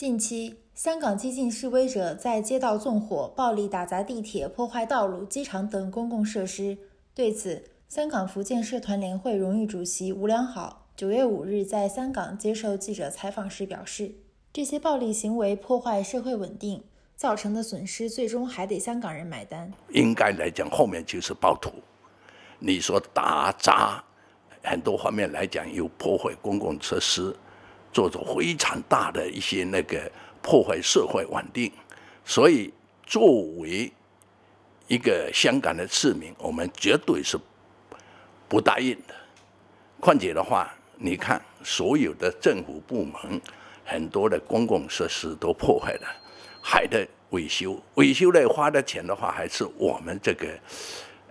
近期，香港激进示威者在街道纵火、暴力打砸地铁、破坏道路、机场等公共设施。对此，香港福建社团联会荣誉主席吴良好九月五日在香港接受记者采访时表示：“这些暴力行为破坏社会稳定，造成的损失最终还得香港人买单。应该来讲，后面就是暴徒。你说打砸，很多方面来讲有破坏公共设施。”做着非常大的一些那个破坏社会稳定，所以作为一个香港的市民，我们绝对是不答应的。况且的话，你看所有的政府部门很多的公共设施都破坏了，海的维修维修呢花的钱的话，还是我们这个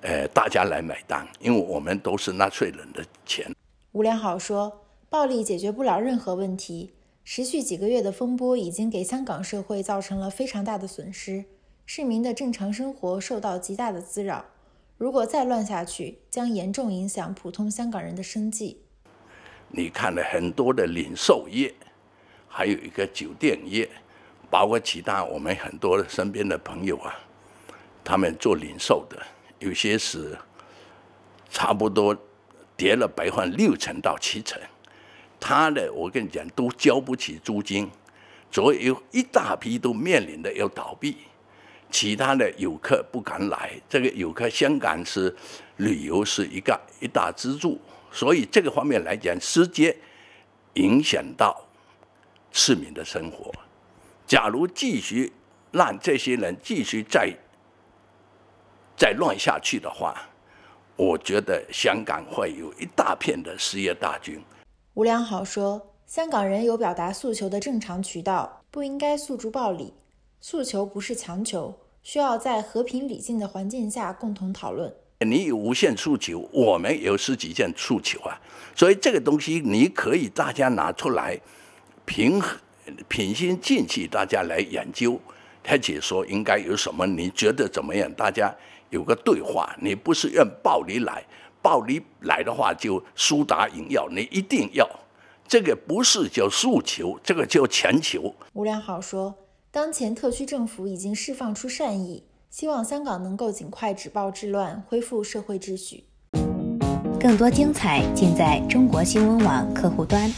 呃大家来买单，因为我们都是纳税人的钱。吴良好说。暴力解决不了任何问题。持续几个月的风波已经给香港社会造成了非常大的损失，市民的正常生活受到极大的滋扰。如果再乱下去，将严重影响普通香港人的生计。你看了很多的零售业，还有一个酒店业，包括其他我们很多身边的朋友啊，他们做零售的，有些是差不多跌了百分之六成到七成。他的，我跟你讲，都交不起租金，所以有一大批都面临的要倒闭。其他的游客不敢来，这个游客，香港是旅游是一个一大支柱，所以这个方面来讲，直接影响到市民的生活。假如继续让这些人继续再再乱下去的话，我觉得香港会有一大片的失业大军。吴良好说，香港人有表达诉求的正常渠道，不应该诉诸暴力。诉求不是强求，需要在和平理性的环境下共同讨论。你有无限诉求，我们有十几件诉求啊，所以这个东西你可以大家拿出来，平和、平心静气，大家来研究，而且说应该有什么，你觉得怎么样？大家有个对话，你不是用暴力来。暴力来的话，就苏打饮要，你一定要。这个不是叫诉求，这个叫强求。吴良浩说，当前特区政府已经释放出善意，希望香港能够尽快止暴制乱，恢复社会秩序。更多精彩尽在中国新闻网客户端。